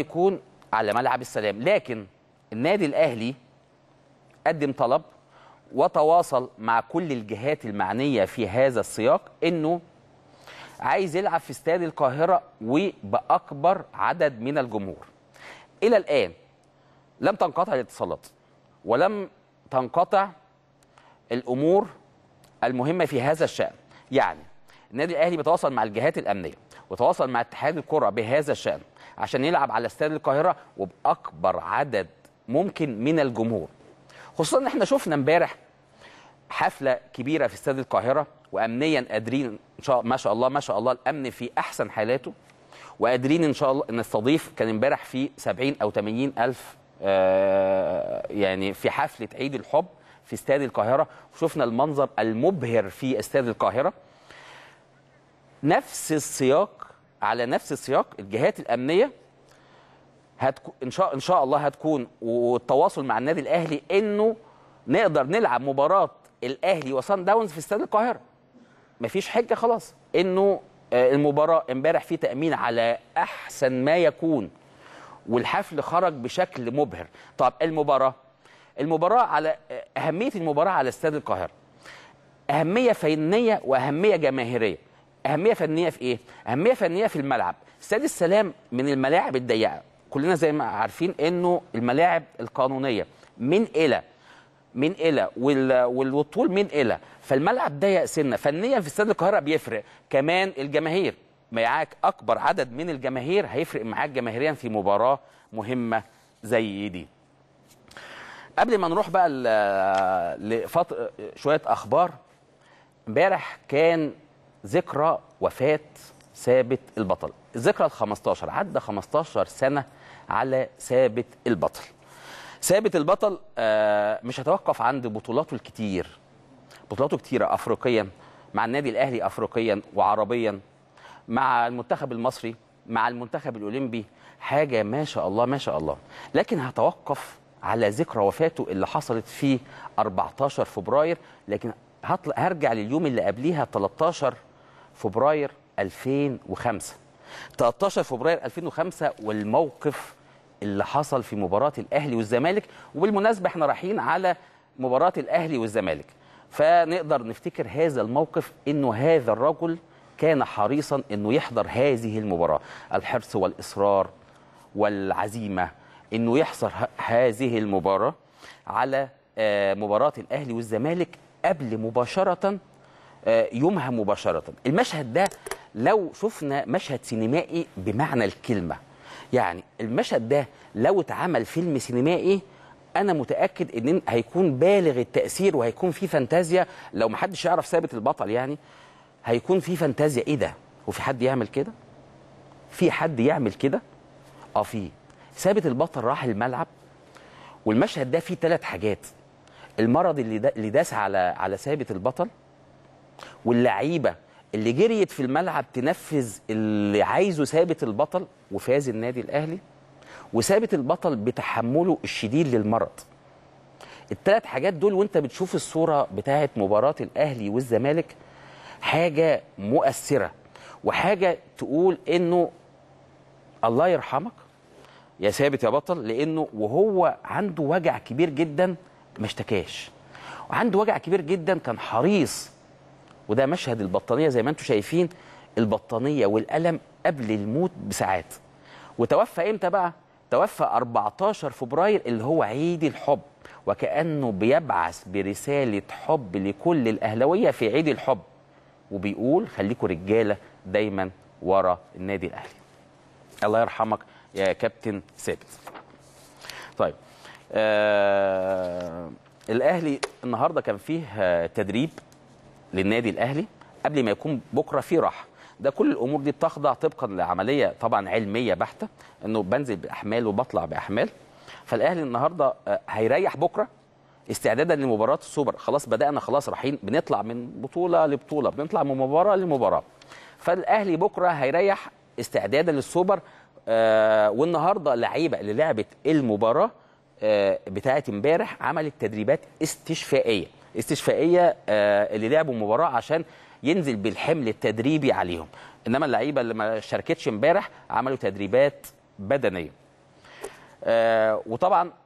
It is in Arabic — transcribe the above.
يكون على ملعب السلام لكن النادي الاهلي قدم طلب وتواصل مع كل الجهات المعنيه في هذا السياق انه عايز يلعب في استاد القاهره وباكبر عدد من الجمهور الى الان لم تنقطع الاتصالات ولم تنقطع الامور المهمه في هذا الشان يعني النادي الاهلي بيتواصل مع الجهات الامنيه وتواصل مع اتحاد الكرة بهذا الشأن عشان يلعب على استاد القاهرة وبأكبر عدد ممكن من الجمهور خصوصا ان احنا شفنا امبارح حفلة كبيرة في استاد القاهرة وأمنيا قادرين إن شاء ما شاء الله ما شاء الله الأمن في أحسن حالاته وقادرين إن شاء الله نستضيف كان امبارح في 70 أو 80 ألف آه، يعني في حفلة عيد الحب في استاد القاهرة وشفنا المنظر المبهر في استاد القاهرة نفس السياق على نفس السياق الجهات الامنيه هتكو ان شاء ان شاء الله هتكون والتواصل مع النادي الاهلي انه نقدر نلعب مباراه الاهلي وصن داونز في استاد القاهره مفيش حجه خلاص انه آه، المباراه امبارح في تامين على احسن ما يكون والحفل خرج بشكل مبهر طب المباراه المباراه على آه، اهميه المباراه على استاد القاهره اهميه فنيه واهميه جماهيريه اهميه فنيه في ايه؟ اهميه فنيه في الملعب، استاد السلام من الملاعب الضيقه، كلنا زي ما عارفين انه الملاعب القانونيه من الى من الى والطول من الى، فالملعب ضيق سنه، فنيا في استاد القاهره بيفرق، كمان الجماهير معاك اكبر عدد من الجماهير هيفرق معاك جماهيريا في مباراه مهمه زي دي. قبل ما نروح بقى لفتره شويه اخبار امبارح كان ذكرى وفاة ثابت البطل الذكرى ال 15 عدى 15 سنة على ثابت البطل ثابت البطل آه، مش هتوقف عند بطولاته الكتير بطولاته كتيرة أفريقيا مع النادي الأهلي أفريقيا وعربيا مع المنتخب المصري مع المنتخب الأولمبي حاجة ما شاء الله ما شاء الله لكن هتوقف على ذكرى وفاته اللي حصلت في 14 فبراير لكن هرجع لليوم اللي قبليها 13 فبراير 2005 13 فبراير 2005 والموقف اللي حصل في مباراة الأهلي والزمالك وبالمناسبة احنا رايحين على مباراة الأهلي والزمالك فنقدر نفتكر هذا الموقف انه هذا الرجل كان حريصا انه يحضر هذه المباراة الحرص والإصرار والعزيمة انه يحصر هذه المباراة على آه، مباراة الأهلي والزمالك قبل مباشرة آه، يومها مباشرة المشهد ده لو شفنا مشهد سينمائي بمعنى الكلمة يعني المشهد ده لو اتعمل فيلم سينمائي انا متاكد ان هيكون بالغ التاثير وهيكون في فانتازيا لو ما حدش يعرف ثابت البطل يعني هيكون في فانتازيا ايه ده وفي حد يعمل كده في حد يعمل كده اه في ثابت البطل راح الملعب والمشهد ده فيه ثلاث حاجات المرض اللي, اللي داس على على ثابت البطل واللعيبه اللي جريت في الملعب تنفذ اللي عايزه ثابت البطل وفاز النادي الاهلي وثابت البطل بتحمله الشديد للمرض الثلاث حاجات دول وانت بتشوف الصوره بتاعه مباراه الاهلي والزمالك حاجه مؤثره وحاجه تقول انه الله يرحمك يا ثابت يا بطل لانه وهو عنده وجع كبير جدا ما اشتكاش وعنده وجع كبير جدا كان حريص وده مشهد البطانيه زي ما انتم شايفين البطانيه والقلم قبل الموت بساعات وتوفى امتى بقى توفى 14 فبراير اللي هو عيد الحب وكانه بيبعث برساله حب لكل الاهلاويه في عيد الحب وبيقول خليكم رجاله دايما ورا النادي الاهلي الله يرحمك يا كابتن ثابت طيب آه الاهلي النهارده كان فيه تدريب للنادي الاهلي قبل ما يكون بكره في راحه ده كل الامور دي بتخضع طبقا لعمليه طبعا علميه بحته انه بنزل باحمال وبطلع باحمال فالاهلي النهارده آه، هيريح بكره استعدادا لمباراه السوبر خلاص بدانا خلاص رايحين بنطلع من بطوله لبطوله بنطلع من مباراه لمباراه فالاهلي بكره هيريح استعدادا للسوبر آه والنهارده اللعيبه اللي لعبت المباراه آه بتاعه امبارح عملت تدريبات استشفائيه استشفائيه آه، اللي لعبوا مباراه عشان ينزل بالحمل التدريبي عليهم انما اللعيبه اللي ما شاركتش امبارح عملوا تدريبات بدنيه آه، وطبعا